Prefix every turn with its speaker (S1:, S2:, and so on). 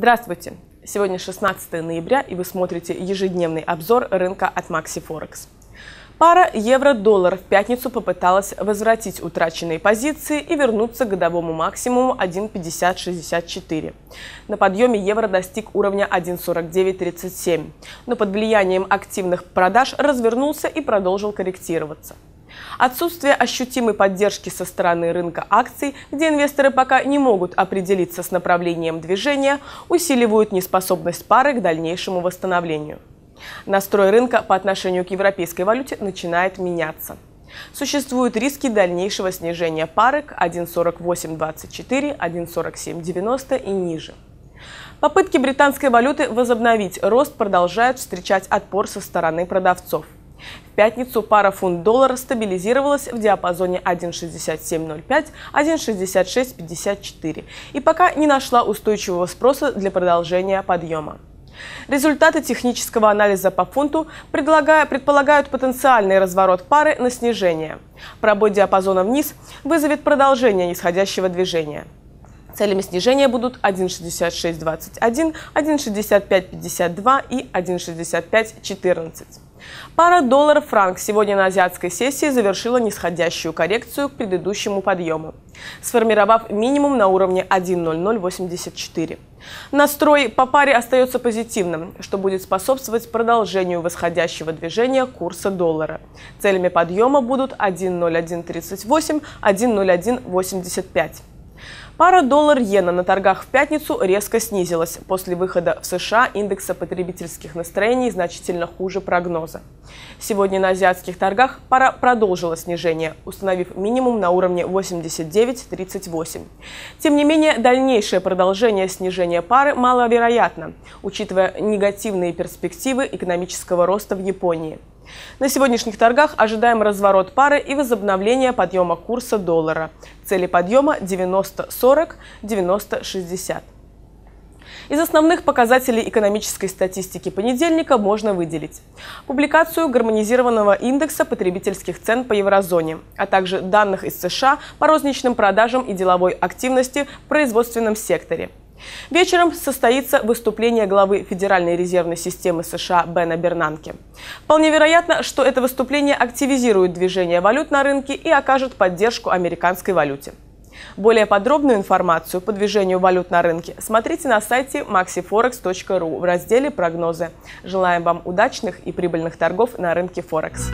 S1: Здравствуйте! Сегодня 16 ноября и вы смотрите ежедневный обзор рынка от Maxi Forex. Пара евро-доллар в пятницу попыталась возвратить утраченные позиции и вернуться к годовому максимуму 1.5064. На подъеме евро достиг уровня 1.4937, но под влиянием активных продаж развернулся и продолжил корректироваться. Отсутствие ощутимой поддержки со стороны рынка акций, где инвесторы пока не могут определиться с направлением движения, усиливают неспособность пары к дальнейшему восстановлению. Настрой рынка по отношению к европейской валюте начинает меняться. Существуют риски дальнейшего снижения пары к 1.4824, 1.4790 и ниже. Попытки британской валюты возобновить рост продолжают встречать отпор со стороны продавцов – в пятницу пара фунт-доллар стабилизировалась в диапазоне 1,6705-1,6654 и пока не нашла устойчивого спроса для продолжения подъема. Результаты технического анализа по фунту предполагают потенциальный разворот пары на снижение. Пробой диапазона вниз вызовет продолжение нисходящего движения. Целями снижения будут 1.6621, 1.6552 и 1.6514. Пара доллар франк сегодня на азиатской сессии завершила нисходящую коррекцию к предыдущему подъему, сформировав минимум на уровне 1.0084. Настрой по паре остается позитивным, что будет способствовать продолжению восходящего движения курса доллара. Целями подъема будут 1.0138, 1.0185. Пара доллар-иена на торгах в пятницу резко снизилась. После выхода в США индекса потребительских настроений значительно хуже прогноза. Сегодня на азиатских торгах пара продолжила снижение, установив минимум на уровне 89.38. Тем не менее, дальнейшее продолжение снижения пары маловероятно, учитывая негативные перспективы экономического роста в Японии. На сегодняшних торгах ожидаем разворот пары и возобновление подъема курса доллара. Цели подъема 90-40, 90-60. Из основных показателей экономической статистики понедельника можно выделить публикацию гармонизированного индекса потребительских цен по еврозоне, а также данных из США по розничным продажам и деловой активности в производственном секторе – Вечером состоится выступление главы Федеральной резервной системы США Бена Бернанки. Вполне вероятно, что это выступление активизирует движение валют на рынке и окажет поддержку американской валюте. Более подробную информацию по движению валют на рынке смотрите на сайте maxiforex.ru в разделе «Прогнозы». Желаем вам удачных и прибыльных торгов на рынке Форекс.